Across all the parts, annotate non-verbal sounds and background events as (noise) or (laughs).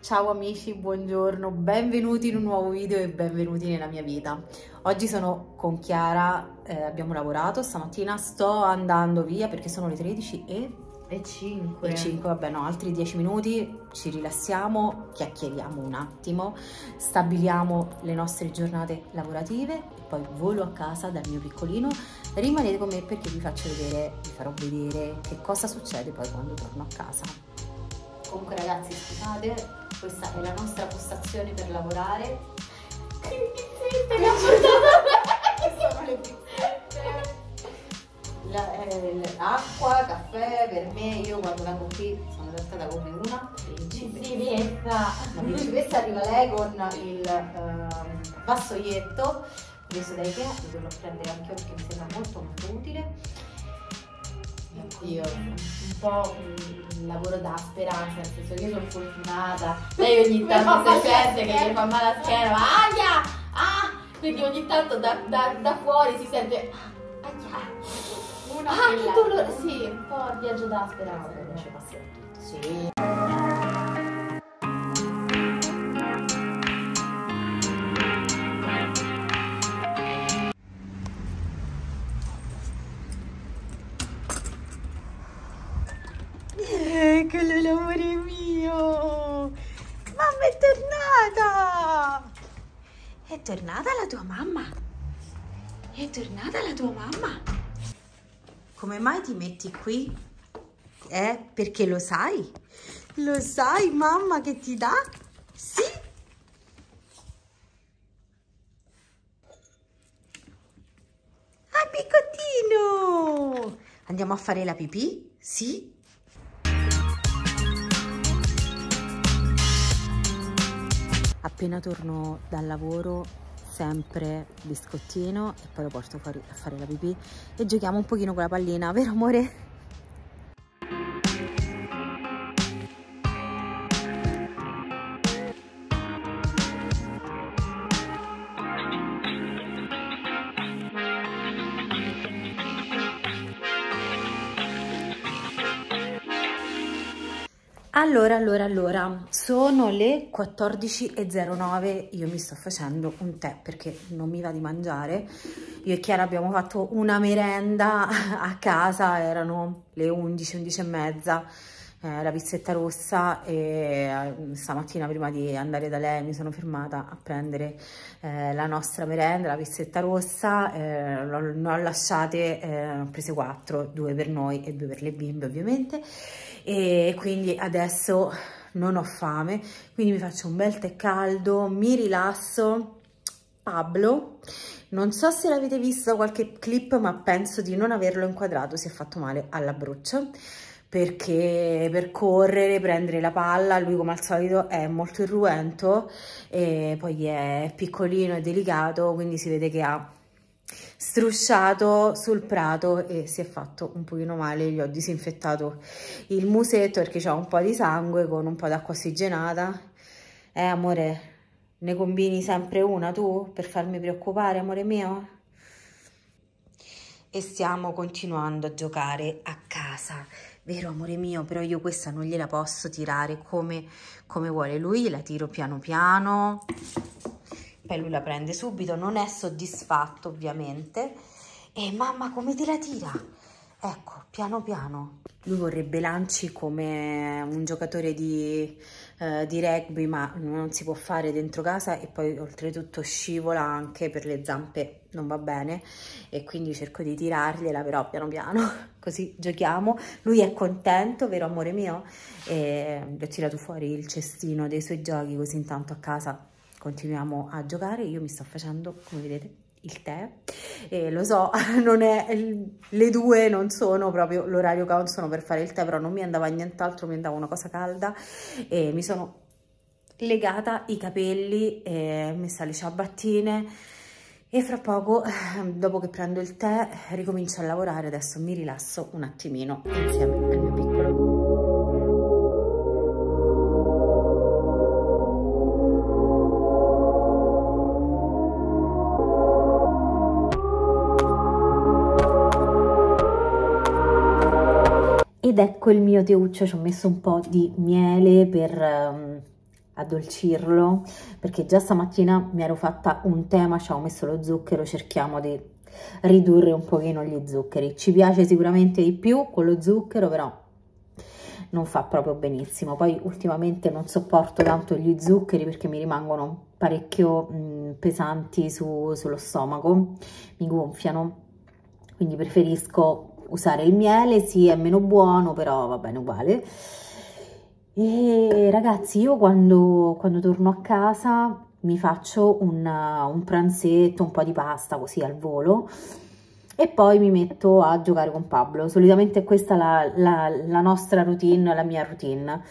Ciao amici, buongiorno, benvenuti in un nuovo video e benvenuti nella mia vita. Oggi sono con Chiara, eh, abbiamo lavorato stamattina, sto andando via perché sono le 13 e... e 5. E 5, vabbè no, altri 10 minuti, ci rilassiamo, chiacchieriamo un attimo, stabiliamo le nostre giornate lavorative e poi volo a casa dal mio piccolino. Rimanete con me perché vi faccio vedere, vi farò vedere che cosa succede poi quando torno a casa. Comunque ragazzi scusate, questa è la nostra postazione per lavorare. la, eh, acqua, caffè, per me, io quando vengo qui sono trattata come una principessa. La principessa arriva lei con il eh, vassoietto preso da Ikea, lo dovrò prendere anche io perché mi sembra molto molto utile io un po' un mm, lavoro da speranza, nel senso che io sono fortunata, lei ogni (laughs) tanto si sente che gli fa male la schiena, ma aia, ah! Quindi ogni tanto da, da, da fuori si sente, ah, aia, una ah, che dolore, sì, un po' il viaggio da speranza. Ci passa tutto. Sì. mamma è tornata! È tornata la tua mamma! È tornata la tua mamma! Come mai ti metti qui? Eh, perché lo sai? Lo sai, mamma, che ti dà? Sì! Ah, piccottino! Andiamo a fare la pipì? Sì? appena torno dal lavoro sempre biscottino e poi lo porto fuori a fare la pipì e giochiamo un pochino con la pallina, vero amore? Allora, allora, allora, sono le 14.09, io mi sto facendo un tè perché non mi va di mangiare. Io e Chiara abbiamo fatto una merenda (laughs) a casa, erano le 11, 11.30, eh, la pizzetta rossa e eh, stamattina prima di andare da lei mi sono fermata a prendere eh, la nostra merenda, la pizzetta rossa, eh, ne ho lasciate, eh, prese 4, 2 per noi e 2 per le bimbe ovviamente e quindi adesso non ho fame, quindi mi faccio un bel tè caldo, mi rilasso. Pablo, non so se l'avete visto qualche clip, ma penso di non averlo inquadrato, si è fatto male alla bruccia perché per correre, prendere la palla, lui come al solito è molto irruento e poi è piccolino e delicato, quindi si vede che ha strusciato sul prato e si è fatto un pochino male, gli ho disinfettato il musetto perché c'è un po' di sangue con un po' d'acqua ossigenata. Eh amore, ne combini sempre una tu per farmi preoccupare, amore mio? E stiamo continuando a giocare a casa vero amore mio, però io questa non gliela posso tirare come, come, vuole lui, la tiro piano piano poi lui la prende subito, non è soddisfatto ovviamente, e mamma come te la tira? Ecco, piano piano. Lui vorrebbe lanci come un giocatore di, eh, di, rugby, ma non si può fare dentro casa e poi oltretutto scivola anche per le zampe, non va bene, e quindi cerco di tirargliela però piano piano, (laughs) così giochiamo. Lui è contento, vero amore mio? E gli ho eh, tirato fuori il cestino dei suoi giochi, così intanto a casa continuiamo a giocare, io mi sto facendo, come vedete, il tè. E lo so, (laughs) non è, le due non sono proprio l'orario che sono per fare il tè, però non mi andava nient'altro, mi andava una cosa calda e mi sono legata i capelli, e messa le ciabattine e fra poco, ehm, dopo che prendo il tè, ricomincio a lavorare. Adesso mi rilasso un attimino insieme al mio piccolo. Ed ecco il mio teuccio, ci ho messo un po' di miele per um, addolcirlo, perché già stamattina mi ero fatta un tema, ci ho messo lo zucchero, cerchiamo di ridurre un pochino gli zuccheri. Ci piace sicuramente di più con lo zucchero, però non fa proprio benissimo. Poi ultimamente non sopporto tanto gli zuccheri perché mi rimangono parecchio mh, pesanti su, sullo stomaco, mi gonfiano, quindi preferisco usare il miele, sì è meno buono, però va bene uguale. E ragazzi, io quando, quando torno a casa mi faccio un, un pranzetto, un po' di pasta così al volo e poi mi metto a giocare con Pablo. Solitamente questa è la, la, la, nostra routine, la mia routine.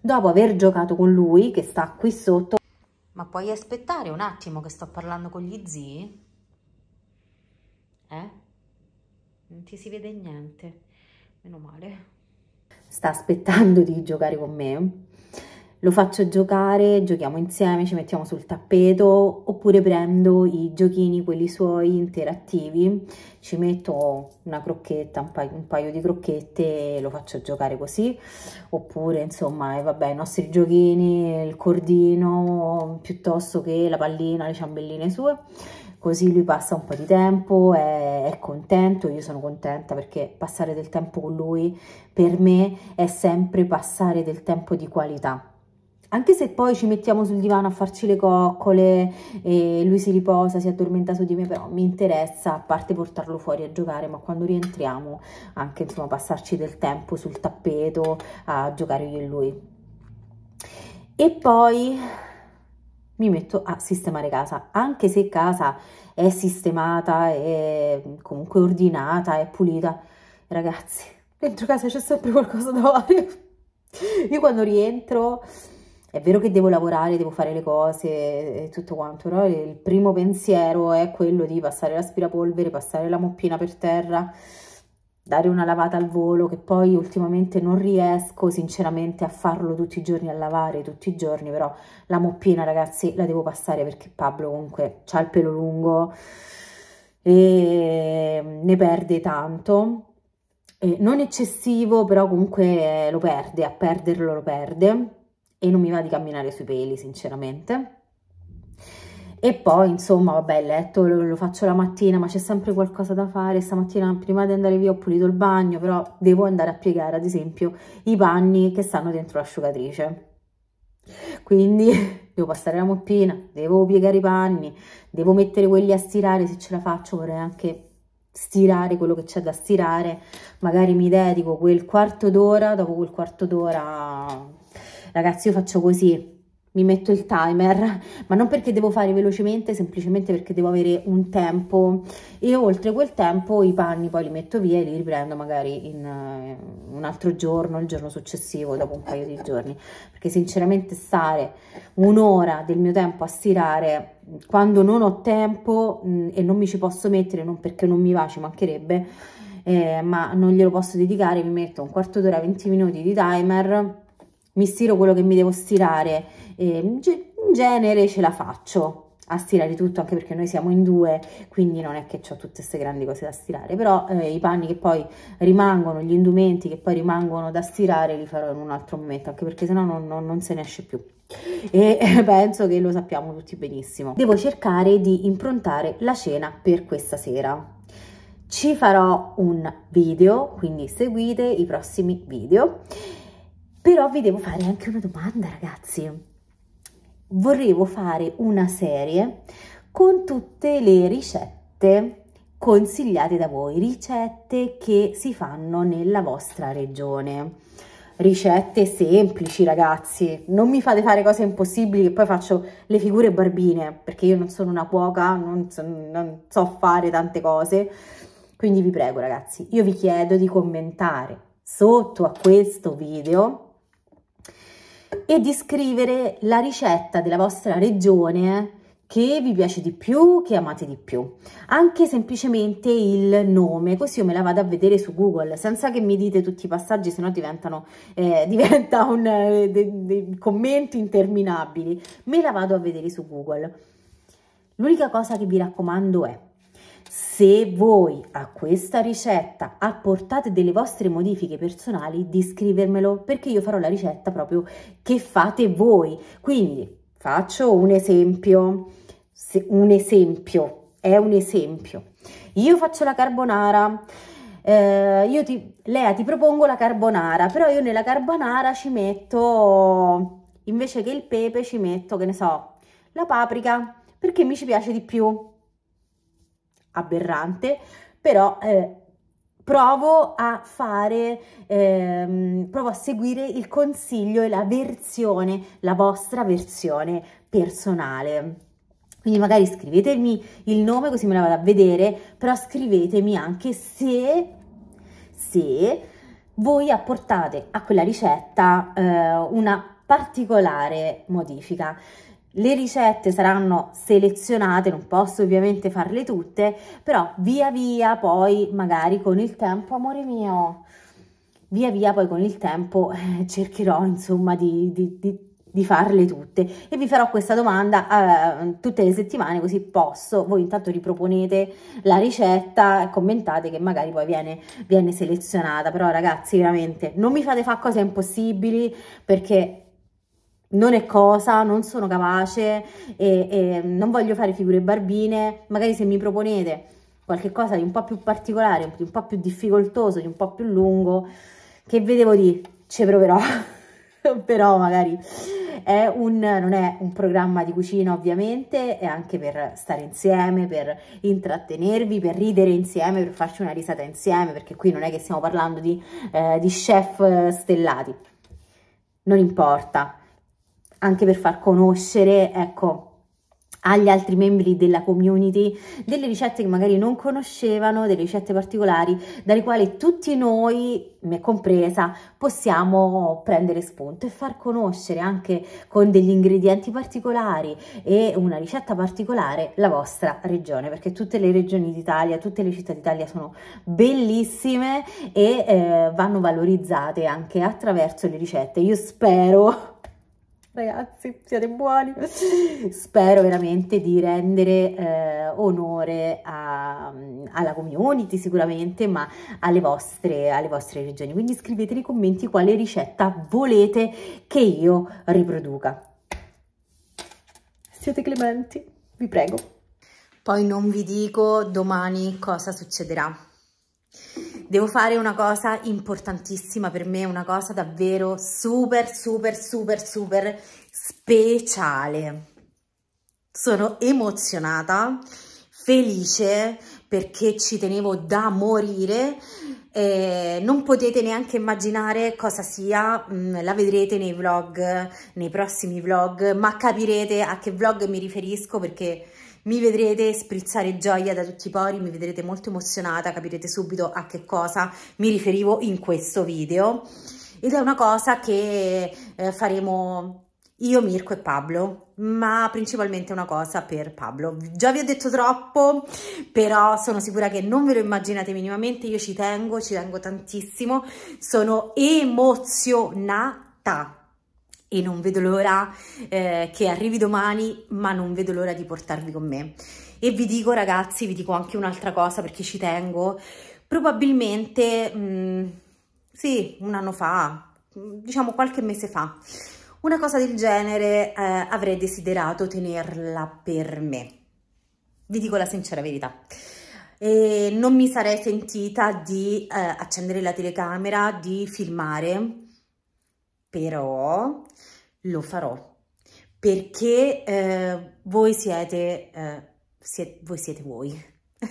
Dopo aver giocato con lui, che sta qui sotto... Ma puoi aspettare un attimo che sto parlando con gli zii? Eh? non ti si vede niente, meno male. Sta aspettando di giocare con me, lo faccio giocare, giochiamo insieme, ci mettiamo sul tappeto, oppure prendo i giochini, quelli suoi interattivi, ci metto una crocchetta, un paio, un paio di crocchette e lo faccio giocare così, oppure insomma, eh, vabbè, i nostri giochini, il cordino, piuttosto che la pallina, le ciambelline sue, così lui passa un po' di tempo, è, è, contento, io sono contenta perché passare del tempo con lui per me è sempre passare del tempo di qualità. Anche se poi ci mettiamo sul divano a farci le coccole e lui si riposa, si addormenta su di me, però mi interessa, a parte portarlo fuori a giocare, ma quando rientriamo anche insomma passarci del tempo sul tappeto a giocare io e lui. E poi mi metto a sistemare casa, anche se casa è sistemata, è comunque ordinata, è pulita, ragazzi, (laughs) dentro casa c'è sempre qualcosa da fare, io quando rientro, è vero che devo lavorare, devo fare le cose e tutto quanto, però il primo pensiero è quello di passare l'aspirapolvere, passare la moppina per terra, dare una lavata al volo che poi ultimamente non riesco sinceramente a farlo tutti i giorni a lavare tutti i giorni però la moppina ragazzi la devo passare perché Pablo comunque ha il pelo lungo e ne perde tanto eh, non eccessivo però comunque lo perde a perderlo lo perde e non mi va di camminare sui peli sinceramente e poi insomma vabbè il letto lo, lo faccio la mattina ma c'è sempre qualcosa da fare stamattina prima di andare via ho pulito il bagno però devo andare a piegare ad esempio i panni che stanno dentro l'asciugatrice quindi (laughs) devo passare la moppina devo piegare i panni devo mettere quelli a stirare se ce la faccio vorrei anche stirare quello che c'è da stirare magari mi dedico quel quarto d'ora dopo quel quarto d'ora ragazzi io faccio così mi metto il timer, ma non perché devo fare velocemente, semplicemente perché devo avere un tempo e oltre quel tempo i panni poi li metto via e li riprendo magari in uh, un altro giorno, il giorno successivo, dopo un paio di giorni, perché sinceramente stare un'ora del mio tempo a stirare quando non ho tempo mh, mm, e non mi ci posso mettere, non perché non mi va, ci mancherebbe, eh, ma non glielo posso dedicare, mi metto un quarto d'ora, 20 minuti di timer mi stiro quello che mi devo stirare, in genere ce la faccio a stirare tutto anche perché noi siamo in due quindi non è che ho tutte queste grandi cose da stirare però eh, i panni che poi rimangono gli indumenti che poi rimangono da stirare li farò in un altro momento anche perché sennò non, non, non se ne esce più e (laughs) penso che lo sappiamo tutti benissimo devo cercare di improntare la cena per questa sera ci farò un video quindi seguite i prossimi video però vi devo fare anche una domanda, ragazzi. Vorrevo fare una serie con tutte le ricette consigliate da voi, ricette che si fanno nella vostra regione. Ricette semplici, ragazzi. Non mi fate fare cose impossibili che poi faccio le figure barbine, perché io non sono una cuoca, non so, non so fare tante cose. Quindi vi prego, ragazzi, io vi chiedo di commentare sotto a questo video e di scrivere la ricetta della vostra regione che vi piace di più, che amate di più. Anche semplicemente il nome, così io me la vado a vedere su Google, senza che mi dite tutti i passaggi, sennò diventano, eh, (laughs) diventa un, eh, dei, dei commenti interminabili. Me la vado a vedere su Google. L'unica cosa che vi raccomando è se voi a questa ricetta apportate delle vostre modifiche personali, di scrivermelo perché io farò la ricetta proprio che fate voi. Quindi faccio un esempio, Se, un esempio, è un esempio. Io faccio la carbonara, eh, io ti, Lea ti propongo la carbonara, però io nella carbonara ci metto, invece che il pepe ci metto, che ne so, la paprika, perché mi ci piace di più aberrante, però eh, provo a fare, ehm, provo a seguire il consiglio e la versione, la vostra versione personale. Quindi magari scrivetemi il nome così me la vado a vedere, però scrivetemi anche se, se voi apportate a quella ricetta eh, una particolare modifica. Le ricette saranno selezionate, non posso ovviamente farle tutte, però via via poi magari con il tempo, amore mio, via via poi con il tempo eh, cercherò insomma di, di, di, di, farle tutte e vi farò questa domanda eh, tutte le settimane così posso, voi intanto riproponete la ricetta e commentate che magari poi viene, viene selezionata, però ragazzi veramente non mi fate fare cose impossibili perché non è cosa, non sono capace e, e non voglio fare figure barbine, magari se mi proponete qualcosa di un po' più particolare, di un po' più difficoltoso, di un po' più lungo, che vedevo di ci proverò, (laughs) però magari è un, non è un programma di cucina ovviamente, è anche per stare insieme, per intrattenervi, per ridere insieme, per farci una risata insieme, perché qui non è che stiamo parlando di, eh, di chef eh, stellati, non importa, anche per far conoscere, ecco, agli altri membri della community delle ricette che magari non conoscevano, delle ricette particolari dalle quali tutti noi, me compresa, possiamo prendere spunto e far conoscere anche con degli ingredienti particolari e una ricetta particolare la vostra regione, perché tutte le regioni d'Italia, tutte le città d'Italia sono bellissime e eh, vanno valorizzate anche attraverso le ricette. Io spero ragazzi, siate buoni. (laughs) Spero veramente di rendere eh, onore a, alla community sicuramente, ma alle vostre, alle vostre regioni. Quindi scrivete nei commenti quale ricetta volete che io riproduca. Siete clementi, vi prego. Poi non vi dico domani cosa succederà devo fare una cosa importantissima per me, una cosa davvero super, super, super, super speciale. Sono emozionata, felice perché ci tenevo da morire. Eh, non potete neanche immaginare cosa sia, mm, la vedrete nei vlog, nei prossimi vlog, ma capirete a che vlog mi riferisco perché mi vedrete sprizzare gioia da tutti i pori, mi vedrete molto emozionata, capirete subito a che cosa mi riferivo in questo video. Ed è una cosa che eh, faremo io, Mirko e Pablo, ma principalmente una cosa per Pablo. Già vi ho detto troppo, però sono sicura che non ve lo immaginate minimamente, io ci tengo, ci tengo tantissimo, sono emozionata e non vedo l'ora eh, che arrivi domani, ma non vedo l'ora di portarvi con me. E vi dico ragazzi, vi dico anche un'altra cosa perché ci tengo, probabilmente mh, mm, sì, un anno fa, diciamo qualche mese fa, una cosa del genere eh, avrei desiderato tenerla per me. Vi dico la sincera verità. E non mi sarei sentita di eh, accendere la telecamera, di filmare, però lo farò perché eh, voi, siete, eh, siete, voi siete voi. (laughs)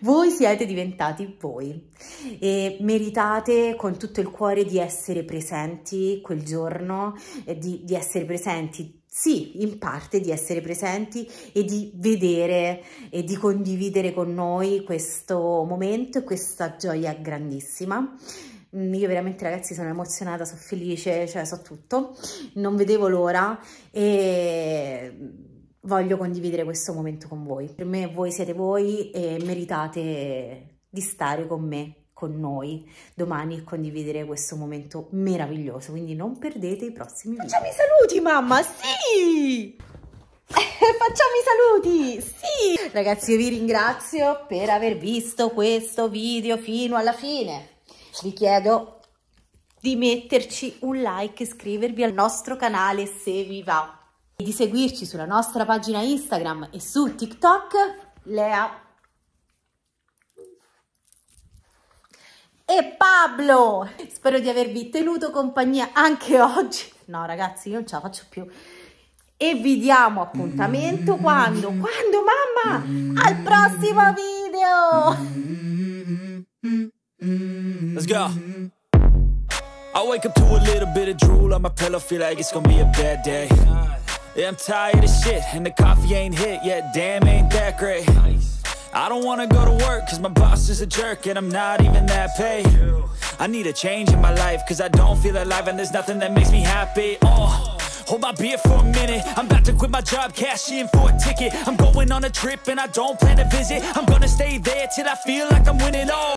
voi siete diventati voi e meritate con tutto il cuore di essere presenti quel giorno, eh, di, di, essere presenti, sì, in parte di essere presenti e di vedere e di condividere con noi questo momento e questa gioia grandissima io veramente ragazzi sono emozionata, sono felice, cioè so tutto, non vedevo l'ora e voglio condividere questo momento con voi. Per me voi siete voi e meritate di stare con me, con noi, domani e condividere questo momento meraviglioso, quindi non perdete i prossimi video. Facciamo i saluti mamma, sì! (laughs) Facciamo i saluti, sì! Ragazzi io vi ringrazio per aver visto questo video fino alla fine vi chiedo di metterci un like, iscrivervi al nostro canale se vi va e di seguirci sulla nostra pagina Instagram e su TikTok Lea e Pablo. Spero di avervi tenuto compagnia anche oggi. No ragazzi, io non ce la faccio più. E vi diamo appuntamento quando? (laughs) Quando mamma? Al prossimo video! Let's go. Mm-hmm. I wake up to a little bit of drool on my pillow, feel like it's gonna be a bad day. Yeah, I'm tired of shit, and the coffee ain't hit yet, damn, ain't that great. I don't wanna go to work, cause my boss is a jerk, and I'm not even that paid. I need a change in my life, cause I don't feel alive, and there's nothing that makes me happy. Oh. Hold my beer for a minute I'm about to quit my job, cash in for a ticket I'm going on a trip and I don't plan to visit I'm gonna stay there till I feel like I'm winning all